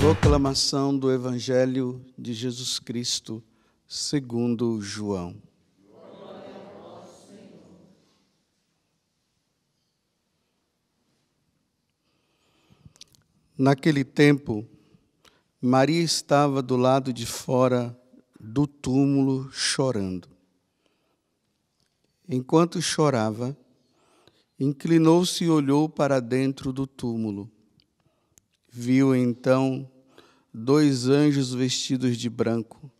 Proclamação do Evangelho de Jesus Cristo, segundo João. Naquele tempo, Maria estava do lado de fora do túmulo chorando. Enquanto chorava, inclinou-se e olhou para dentro do túmulo Viu então dois anjos vestidos de branco,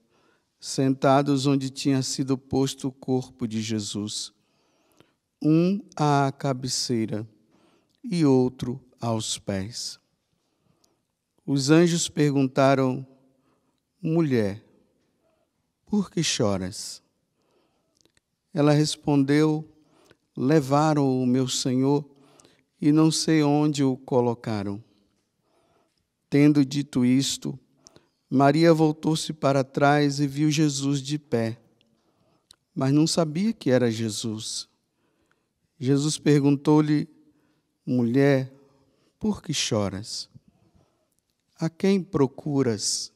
sentados onde tinha sido posto o corpo de Jesus, um à cabeceira e outro aos pés. Os anjos perguntaram: Mulher, por que choras? Ela respondeu: Levaram o meu senhor e não sei onde o colocaram. Tendo dito isto, Maria voltou-se para trás e viu Jesus de pé, mas não sabia que era Jesus. Jesus perguntou-lhe: Mulher, por que choras? A quem procuras?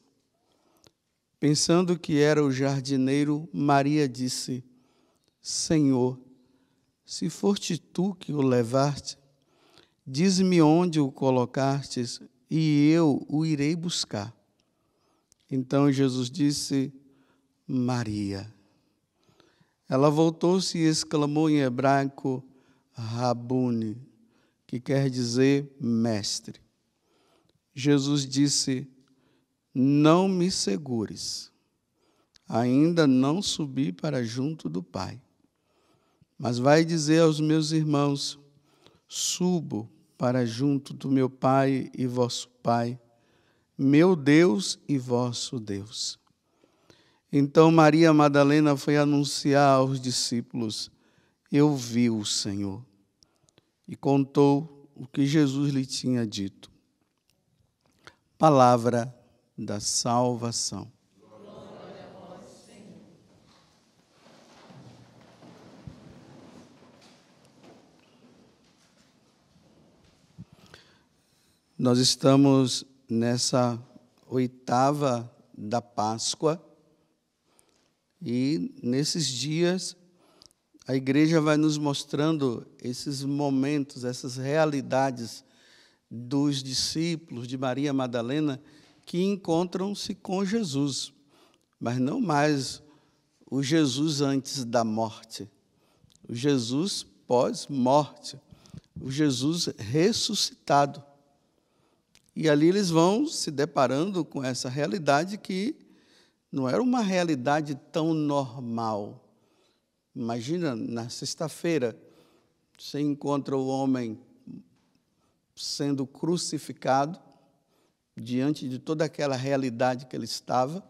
Pensando que era o jardineiro, Maria disse: Senhor, se foste tu que o levaste, diz-me onde o colocastes e eu o irei buscar. Então Jesus disse: Maria. Ela voltou-se e exclamou em hebraico: Rabuni, que quer dizer mestre. Jesus disse: Não me segures. Ainda não subi para junto do Pai. Mas vai dizer aos meus irmãos: Subo para junto do meu Pai e vosso Pai, meu Deus e vosso Deus. Então Maria Madalena foi anunciar aos discípulos: Eu vi o Senhor. E contou o que Jesus lhe tinha dito. Palavra da salvação. Nós estamos nessa oitava da Páscoa e nesses dias a igreja vai nos mostrando esses momentos, essas realidades dos discípulos de Maria Madalena que encontram-se com Jesus, mas não mais o Jesus antes da morte, o Jesus pós-morte, o Jesus ressuscitado. E ali eles vão se deparando com essa realidade que não era uma realidade tão normal. Imagina, na sexta-feira, você encontra o homem sendo crucificado diante de toda aquela realidade que ele estava.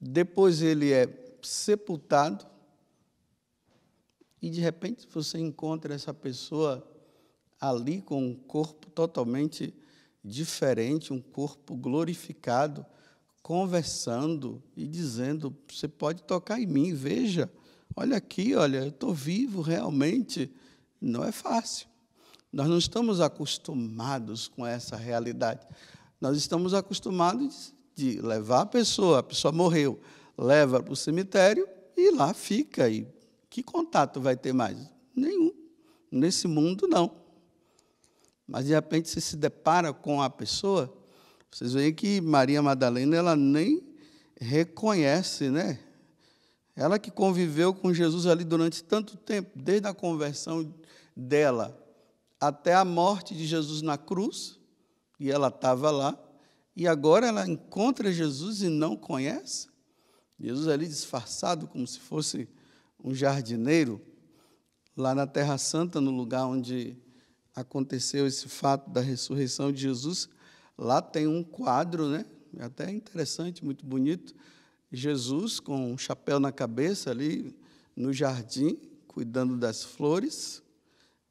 Depois ele é sepultado e de repente você encontra essa pessoa ali com um corpo totalmente diferente, um corpo glorificado, conversando e dizendo: Você pode tocar em mim, veja, olha aqui, olha, eu estou vivo realmente. Não é fácil. Nós não estamos acostumados com essa realidade. Nós estamos acostumados de levar a pessoa, a pessoa morreu, leva para o cemitério e lá fica. E que contato vai ter mais? Nenhum. Nesse mundo, não. Mas de repente você se depara com a pessoa, vocês veem que Maria Madalena ela nem reconhece, né? Ela que conviveu com Jesus ali durante tanto tempo, desde a conversão dela até a morte de Jesus na cruz, e ela estava lá, e agora ela encontra Jesus e não conhece. Jesus ali disfarçado como se fosse um jardineiro, lá na Terra Santa, no lugar onde aconteceu esse fato da ressurreição de Jesus, lá tem um quadro, né? É até interessante, muito bonito. Jesus com um chapéu na cabeça ali no jardim, cuidando das flores,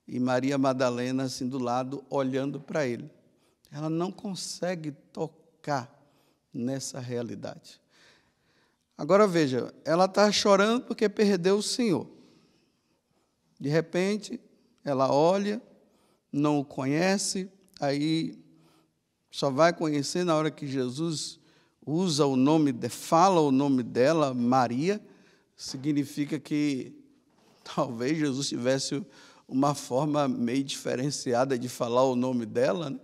e Maria Madalena assim do lado olhando para ele. Ela não consegue tocar nessa realidade. Agora veja, ela está chorando porque perdeu o Senhor. De repente, ela olha não o conhece, aí só vai conhecer na hora que Jesus usa o nome, de, fala o nome dela, Maria, significa que talvez Jesus tivesse uma forma meio diferenciada de falar o nome dela, né?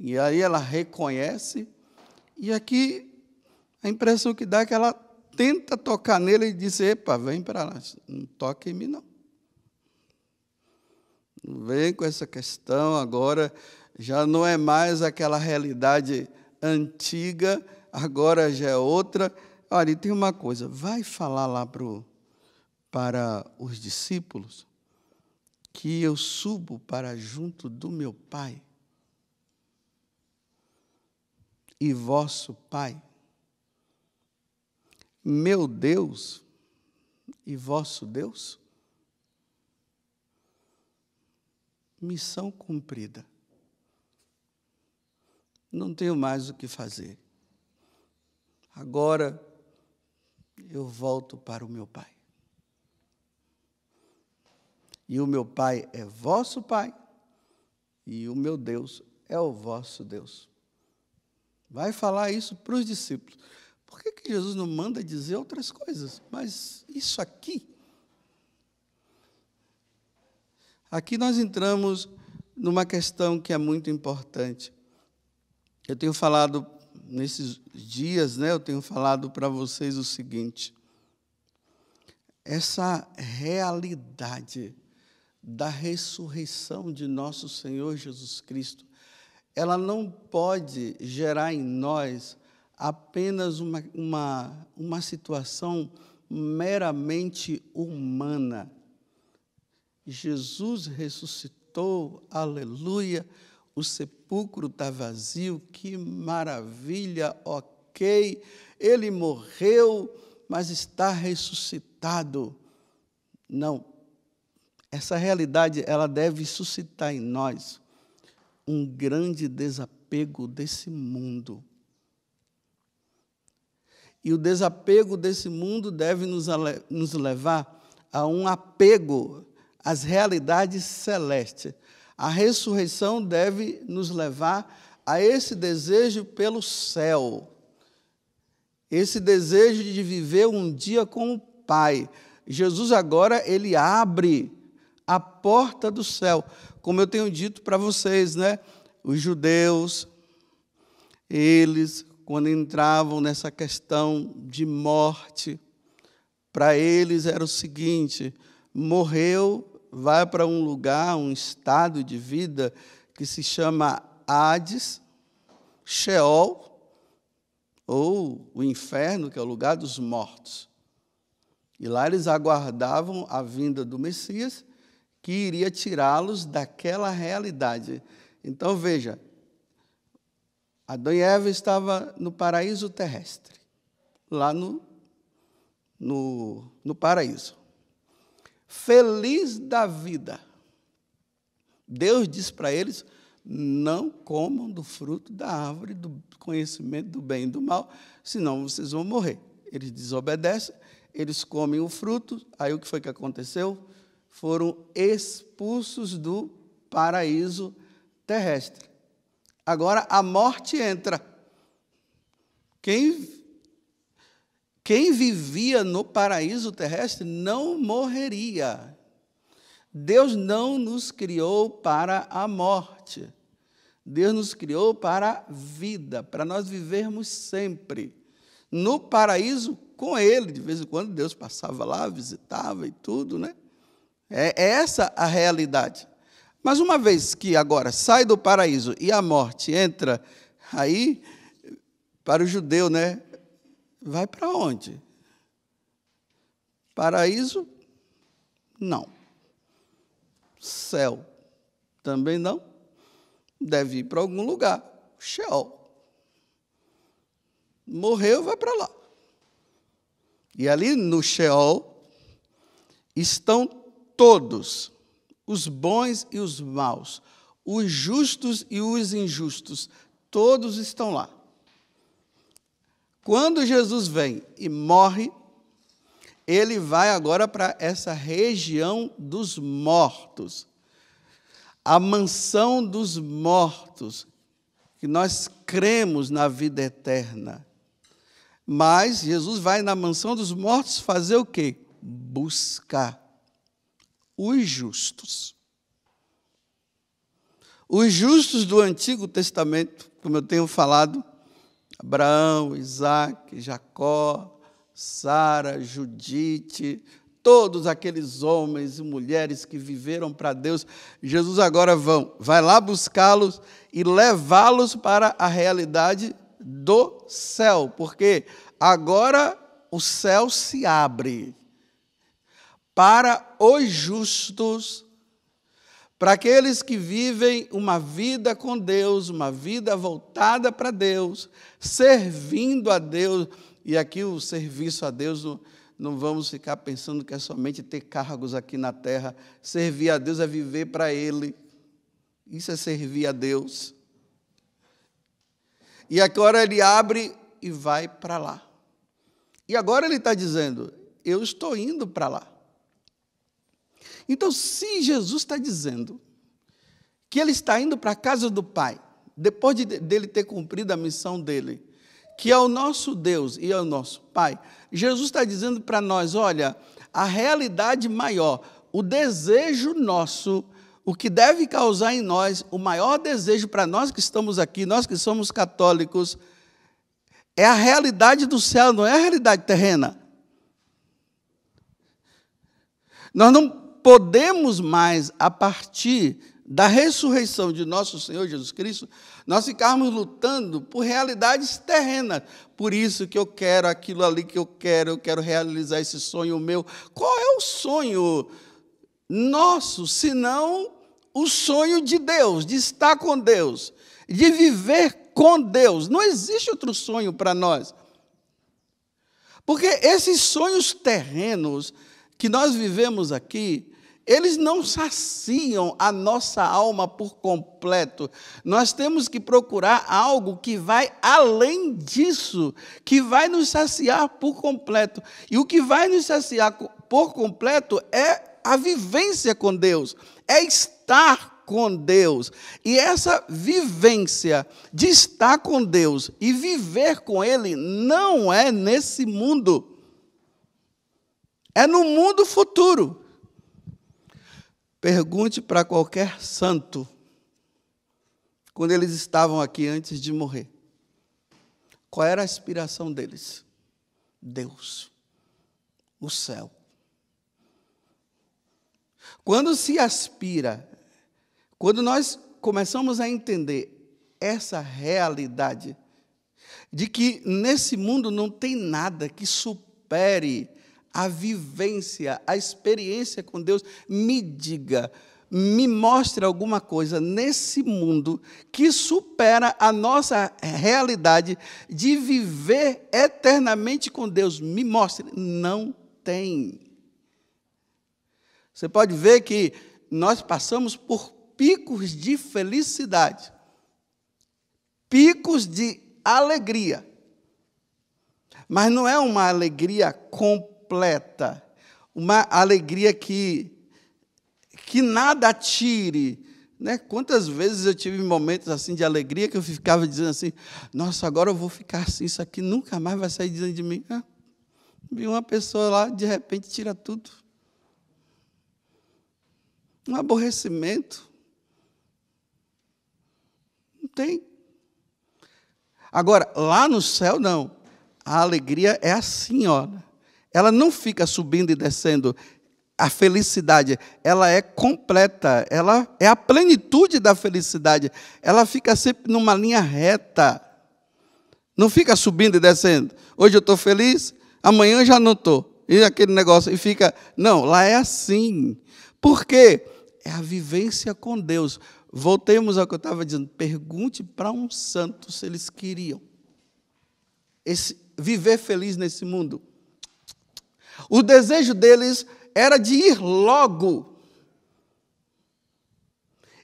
e aí ela reconhece, e aqui a impressão que dá é que ela tenta tocar nele e diz: Epa, vem para lá, não toque em mim não. Vem com essa questão agora, já não é mais aquela realidade antiga, agora já é outra. Olha, e tem uma coisa, vai falar lá pro, para os discípulos que eu subo para junto do meu Pai e vosso Pai, meu Deus e vosso Deus. missão cumprida. Não tenho mais o que fazer. Agora eu volto para o meu pai. E o meu pai é vosso pai, e o meu Deus é o vosso Deus. Vai falar isso para os discípulos. Por que, que Jesus não manda dizer outras coisas? Mas isso aqui Aqui nós entramos numa questão que é muito importante. Eu tenho falado nesses dias, né, eu tenho falado para vocês o seguinte: essa realidade da ressurreição de nosso Senhor Jesus Cristo, ela não pode gerar em nós apenas uma, uma, uma situação meramente humana. Jesus ressuscitou, aleluia, o sepulcro está vazio, que maravilha, ok. Ele morreu, mas está ressuscitado. Não, essa realidade ela deve suscitar em nós um grande desapego desse mundo. E o desapego desse mundo deve nos, nos levar a um apego as realidades celestes. A ressurreição deve nos levar a esse desejo pelo céu, esse desejo de viver um dia com o Pai. Jesus agora ele abre a porta do céu, como eu tenho dito para vocês, né? Os judeus, eles quando entravam nessa questão de morte, para eles era o seguinte: morreu vai para um lugar, um estado de vida que se chama Hades, Sheol, ou o inferno, que é o lugar dos mortos. E lá eles aguardavam a vinda do Messias, que iria tirá-los daquela realidade. Então veja, Adão e Eva estava no paraíso terrestre, lá no, no, no paraíso feliz da vida. Deus diz para eles: não comam do fruto da árvore do conhecimento do bem e do mal, senão vocês vão morrer. Eles desobedecem, eles comem o fruto, aí o que foi que aconteceu? Foram expulsos do paraíso terrestre. Agora a morte entra. Quem quem vivia no paraíso terrestre não morreria. Deus não nos criou para a morte. Deus nos criou para a vida, para nós vivermos sempre. No paraíso com Ele, de vez em quando Deus passava lá, visitava e tudo, né? É, é essa a realidade. Mas uma vez que agora sai do paraíso e a morte entra aí, para o judeu, né? vai para onde? Paraíso? Não. Céu? Também não. Deve ir para algum lugar. Sheol. Morreu, vai para lá. E ali no Sheol estão todos, os bons e os maus, os justos e os injustos, todos estão lá. Quando Jesus vem e morre, ele vai agora para essa região dos mortos, a mansão dos mortos, que nós cremos na vida eterna. Mas Jesus vai na mansão dos mortos fazer o quê? Buscar os justos. Os justos do Antigo Testamento, como eu tenho falado, Abraão, Isaac, Jacó, Sara, Judite, todos aqueles homens e mulheres que viveram para Deus, Jesus agora vão, vai lá buscá-los e levá-los para a realidade do céu, porque agora o céu se abre para os justos para aqueles que vivem uma vida com Deus, uma vida voltada para Deus, servindo a Deus, e aqui o serviço a Deus, não, não vamos ficar pensando que é somente ter cargos aqui na terra. Servir a Deus é viver para Ele. Isso é servir a Deus. E agora ele abre e vai para lá. E agora ele está dizendo: Eu estou indo para lá. Então, se Jesus está dizendo que ele está indo para a casa do Pai, depois de, dele ter cumprido a missão dele, que é o nosso Deus e é o nosso Pai, Jesus está dizendo para nós: olha, a realidade maior, o desejo nosso, o que deve causar em nós, o maior desejo para nós que estamos aqui, nós que somos católicos, é a realidade do céu, não é a realidade terrena. Nós não, podemos mais, a partir da ressurreição de nosso Senhor Jesus Cristo, nós ficarmos lutando por realidades terrenas. Por isso que eu quero aquilo ali que eu quero, eu quero realizar esse sonho meu. Qual é o sonho nosso, senão o sonho de Deus, de estar com Deus, de viver com Deus? Não existe outro sonho para nós. Porque esses sonhos terrenos que nós vivemos aqui, eles não saciam a nossa alma por completo. Nós temos que procurar algo que vai além disso, que vai nos saciar por completo. E o que vai nos saciar por completo é a vivência com Deus, é estar com Deus. E essa vivência de estar com Deus e viver com Ele não é nesse mundo, é no mundo futuro. Pergunte para qualquer santo quando eles estavam aqui antes de morrer. Qual era a aspiração deles? Deus, o céu. Quando se aspira, quando nós começamos a entender essa realidade de que nesse mundo não tem nada que supere a vivência, a experiência com Deus, me diga, me mostre alguma coisa nesse mundo que supera a nossa realidade de viver eternamente com Deus. Me mostre. Não tem. Você pode ver que nós passamos por picos de felicidade, picos de alegria. Mas não é uma alegria completa completa, uma alegria que, que nada tire. Né? Quantas vezes eu tive momentos assim de alegria que eu ficava dizendo assim: nossa, agora eu vou ficar assim, isso aqui nunca mais vai sair dizendo de mim. Ah, vi uma pessoa lá, de repente tira tudo. Um aborrecimento. Não tem. Agora, lá no céu, não. A alegria é assim, olha ela não fica subindo e descendo. A felicidade, ela é completa, ela é a plenitude da felicidade. Ela fica sempre numa linha reta. Não fica subindo e descendo. Hoje eu estou feliz, amanhã já não estou. E aquele negócio, e fica. Não, lá é assim. Por quê? É a vivência com Deus. Voltemos ao que eu estava dizendo. Pergunte para um santo se eles queriam Esse, viver feliz nesse mundo. O desejo deles era de ir logo.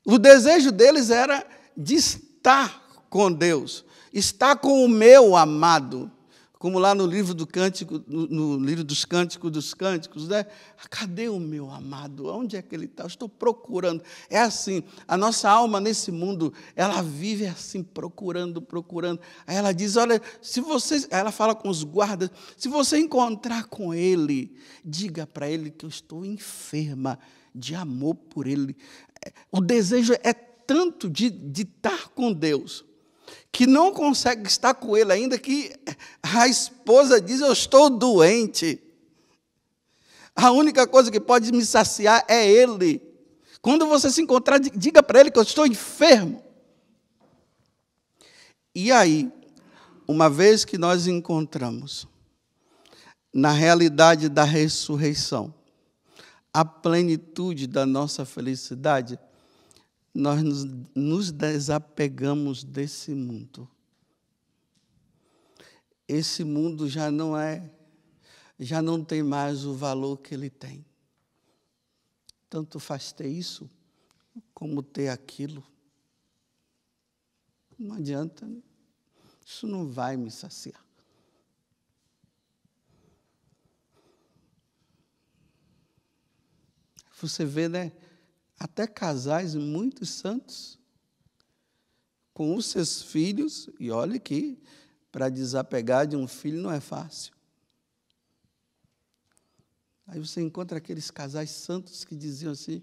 O desejo deles era de estar com Deus, estar com o meu amado como lá no livro do cântico, no, no livro dos cânticos dos cânticos, né? Ah, cadê o meu amado? Onde é que ele está? Estou procurando. É assim, a nossa alma nesse mundo, ela vive assim, procurando, procurando. Aí ela diz: olha, se você. Ela fala com os guardas, se você encontrar com ele, diga para ele que eu estou enferma de amor por ele. É, o desejo é tanto de, de estar com Deus que não consegue estar com ele, ainda que a esposa diz: Eu estou doente. A única coisa que pode me saciar é ele. Quando você se encontrar, diga para ele que eu estou enfermo. E aí, uma vez que nós encontramos na realidade da ressurreição a plenitude da nossa felicidade, nós nos desapegamos desse mundo. Esse mundo já não é, já não tem mais o valor que ele tem. Tanto faz ter isso como ter aquilo. Não adianta, isso não vai me saciar. Você vê, né? até casais muito santos, com os seus filhos, e olhe que para desapegar de um filho não é fácil. Aí você encontra aqueles casais santos que diziam assim: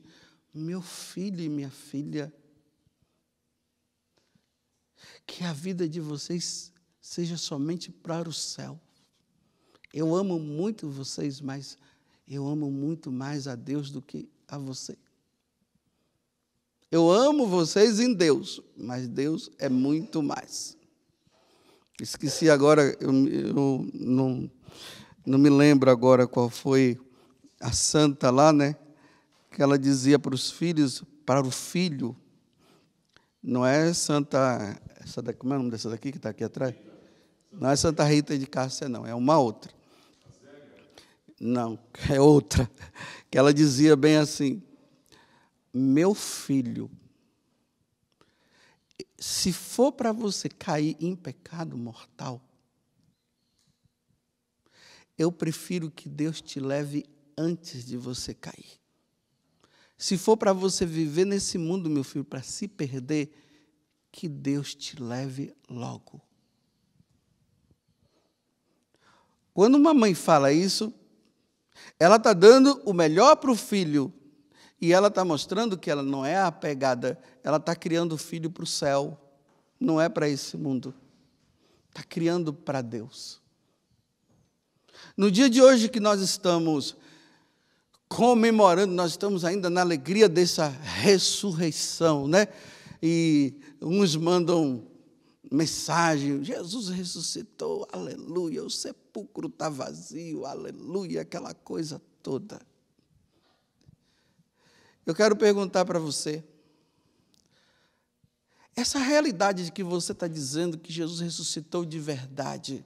meu filho e minha filha, que a vida de vocês seja somente para o céu. Eu amo muito vocês, mas eu amo muito mais a Deus do que a vocês. Eu amo vocês em Deus, mas Deus é muito mais. Esqueci agora, eu, eu não, não me lembro agora qual foi a santa lá, né? Que ela dizia para os filhos, para o filho, não é Santa. Essa daqui, como é o nome dessa daqui que está aqui atrás? Não é Santa Rita de Cássia, não, é uma outra. Não, é outra. Que ela dizia bem assim: meu filho, se for para você cair em pecado mortal, eu prefiro que Deus te leve antes de você cair. Se for para você viver nesse mundo, meu filho, para se perder, que Deus te leve logo. Quando uma mãe fala isso, ela está dando o melhor para o filho, e ela está mostrando que ela não é apegada, ela está criando o filho para o céu, não é para esse mundo. Está criando para Deus. No dia de hoje que nós estamos comemorando, nós estamos ainda na alegria dessa ressurreição, né? E uns mandam mensagem: Jesus ressuscitou, aleluia, o sepulcro está vazio, aleluia, aquela coisa toda. Eu quero perguntar para você. Essa realidade de que você está dizendo que Jesus ressuscitou de verdade,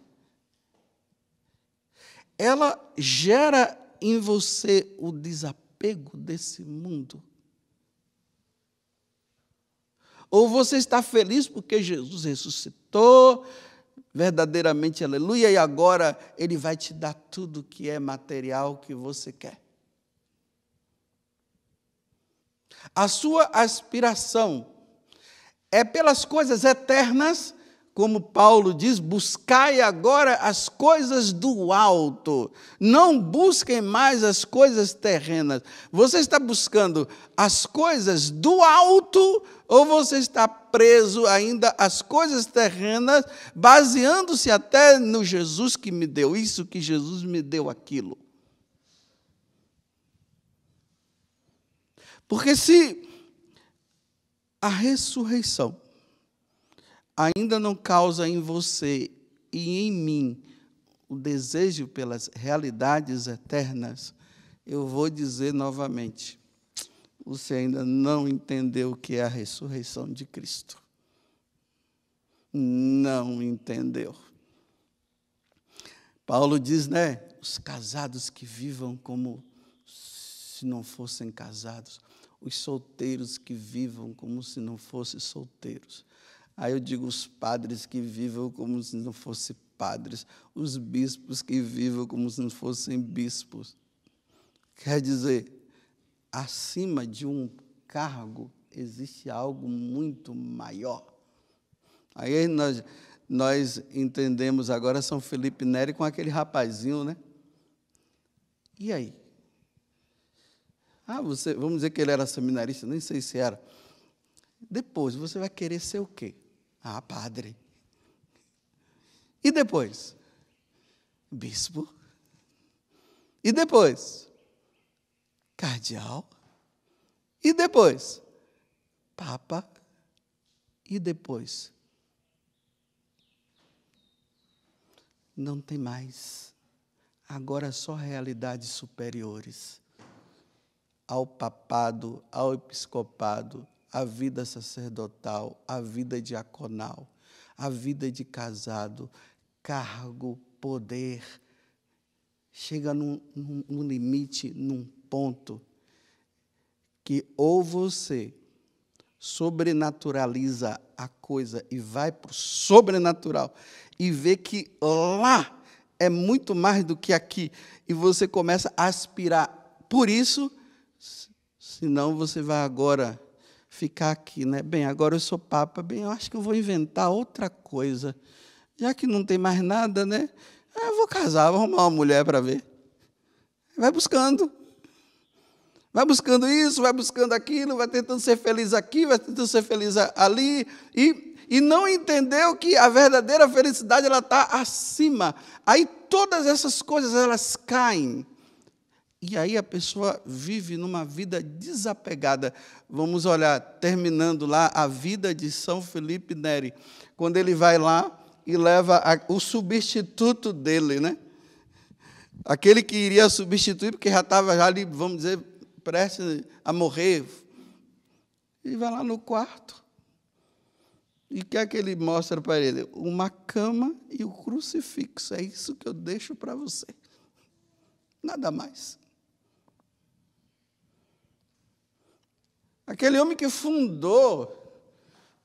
ela gera em você o desapego desse mundo? Ou você está feliz porque Jesus ressuscitou, verdadeiramente, aleluia, e agora Ele vai te dar tudo que é material que você quer? A sua aspiração é pelas coisas eternas, como Paulo diz, buscai agora as coisas do alto. Não busquem mais as coisas terrenas. Você está buscando as coisas do alto ou você está preso ainda às coisas terrenas, baseando-se até no Jesus que me deu isso, que Jesus me deu aquilo? Porque se a ressurreição ainda não causa em você e em mim o desejo pelas realidades eternas, eu vou dizer novamente: você ainda não entendeu o que é a ressurreição de Cristo. Não entendeu. Paulo diz, né? Os casados que vivam como se não fossem casados, os solteiros que vivam como se não fossem solteiros. Aí eu digo os padres que vivam como se não fossem padres, os bispos que vivam como se não fossem bispos. Quer dizer, acima de um cargo existe algo muito maior. Aí nós, nós entendemos agora São Felipe Neri com aquele rapazinho, né? E aí? Ah, você, vamos dizer que ele era seminarista, nem sei se era. Depois, você vai querer ser o quê? Ah, padre. E depois? Bispo. E depois? Cardeal. E depois? Papa. E depois? Não tem mais. Agora só realidades superiores ao papado, ao episcopado, à vida sacerdotal, à vida diaconal, à vida de casado, cargo, poder. Chega num, num, limite, num ponto, que ou você sobrenaturaliza a coisa e vai para o sobrenatural e vê que lá é muito mais do que aqui e você começa a aspirar. Por isso, Senão você vai agora ficar aqui, né? Bem, agora eu sou papa, bem, eu acho que eu vou inventar outra coisa. Já que não tem mais nada, né? Ah, eu vou casar, vou arrumar uma mulher para ver. Vai buscando. Vai buscando isso, vai buscando aquilo, vai tentando ser feliz aqui, vai tentando ser feliz ali. E, e não entendeu que a verdadeira felicidade ela está acima. Aí todas essas coisas elas caem. E aí a pessoa vive numa vida desapegada. Vamos olhar, terminando lá, a vida de São Felipe Neri. Quando ele vai lá e leva a, o substituto dele, né? Aquele que iria substituir, porque já estava já ali, vamos dizer, prestes a morrer. E vai lá no quarto. E o que é que ele mostra para ele? Uma cama e o crucifixo. É isso que eu deixo para você. Nada mais. Aquele homem que fundou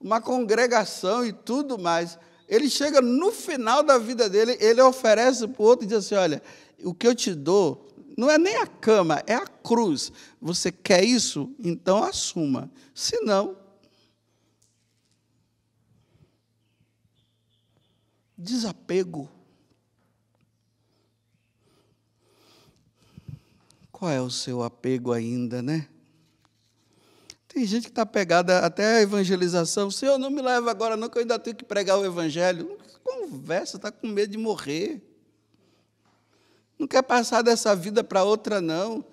uma congregação e tudo mais, ele chega no final da vida dele, ele oferece para o outro e diz assim: Olha, o que eu te dou não é nem a cama, é a cruz. Você quer isso? Então assuma. Se não, desapego. Qual é o seu apego ainda, né? Tem gente que está pegada até a evangelização. Senhor, não me leva agora, não, que eu ainda tenho que pregar o evangelho. Conversa, está com medo de morrer. Não quer passar dessa vida para outra, não.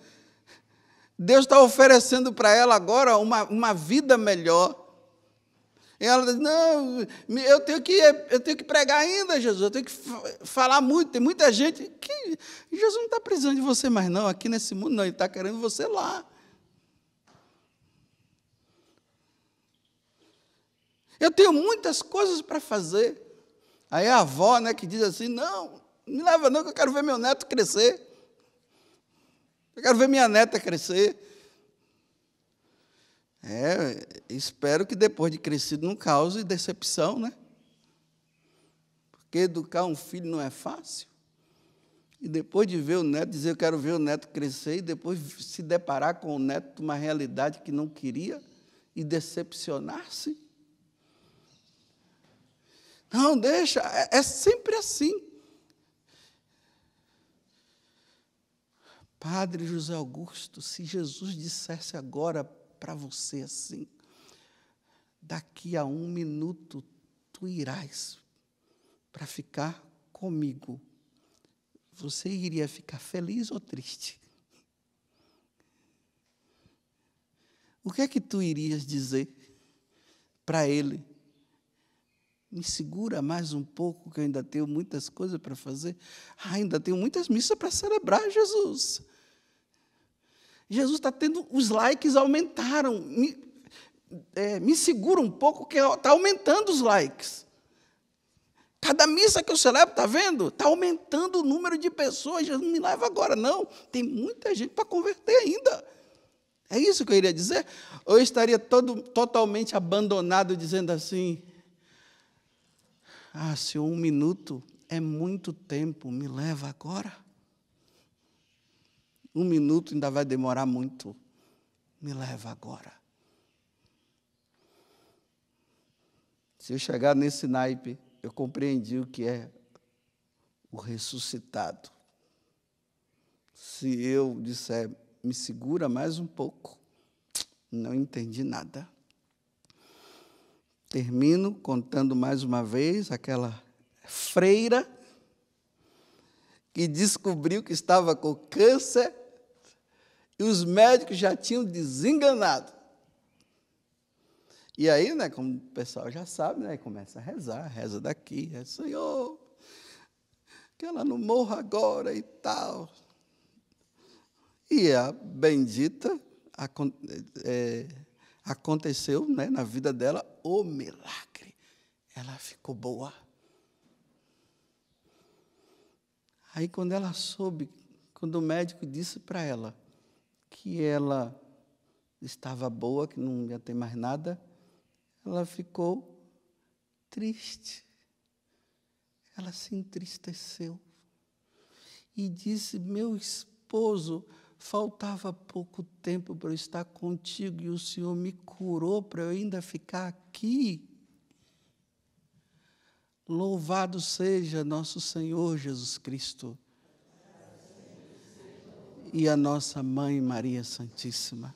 Deus está oferecendo para ela agora uma, uma vida melhor. E ela diz: Não, eu tenho, que, eu tenho que pregar ainda, Jesus, eu tenho que falar muito. Tem muita gente que. Jesus não está precisando de você mais, não, aqui nesse mundo, não, ele está querendo você lá. Eu tenho muitas coisas para fazer. Aí a avó, né, que diz assim: Não, me leva não, que eu quero ver meu neto crescer. Eu quero ver minha neta crescer. É, espero que depois de crescido não cause decepção, né? Porque educar um filho não é fácil. E depois de ver o neto, dizer eu quero ver o neto crescer, e depois se deparar com o neto uma realidade que não queria e decepcionar-se. Não, deixa, é, é sempre assim. Padre José Augusto, se Jesus dissesse agora para você assim, daqui a um minuto tu irás para ficar comigo, você iria ficar feliz ou triste? O que é que tu irias dizer para ele? me segura mais um pouco, que eu ainda tenho muitas coisas para fazer. Ah, ainda tenho muitas missas para celebrar, Jesus. Jesus está tendo, os likes aumentaram. Me, é, me segura um pouco, que está aumentando os likes. Cada missa que eu celebro, está vendo? Está aumentando o número de pessoas. Jesus não me leva agora, não. Tem muita gente para converter ainda. É isso que eu iria dizer? Ou eu estaria todo, totalmente abandonado, dizendo assim: ah, Senhor, um minuto é muito tempo, me leva agora. Um minuto ainda vai demorar muito, me leva agora. Se eu chegar nesse naipe, eu compreendi o que é o ressuscitado. Se eu disser, me segura mais um pouco, não entendi nada. Termino contando mais uma vez aquela freira que descobriu que estava com câncer e os médicos já tinham desenganado. E aí, né, como o pessoal já sabe, né, começa a rezar, reza daqui, reza, Senhor, que ela não morra agora e tal. E a bendita a, é, aconteceu né, na vida dela o milagre. Ela ficou boa. Aí, quando ela soube, quando o médico disse para ela que ela estava boa, que não ia ter mais nada, ela ficou triste. Ela se entristeceu e disse: Meu esposo Faltava pouco tempo para eu estar contigo e o Senhor me curou para eu ainda ficar aqui. Louvado seja nosso Senhor Jesus Cristo e a nossa mãe Maria Santíssima.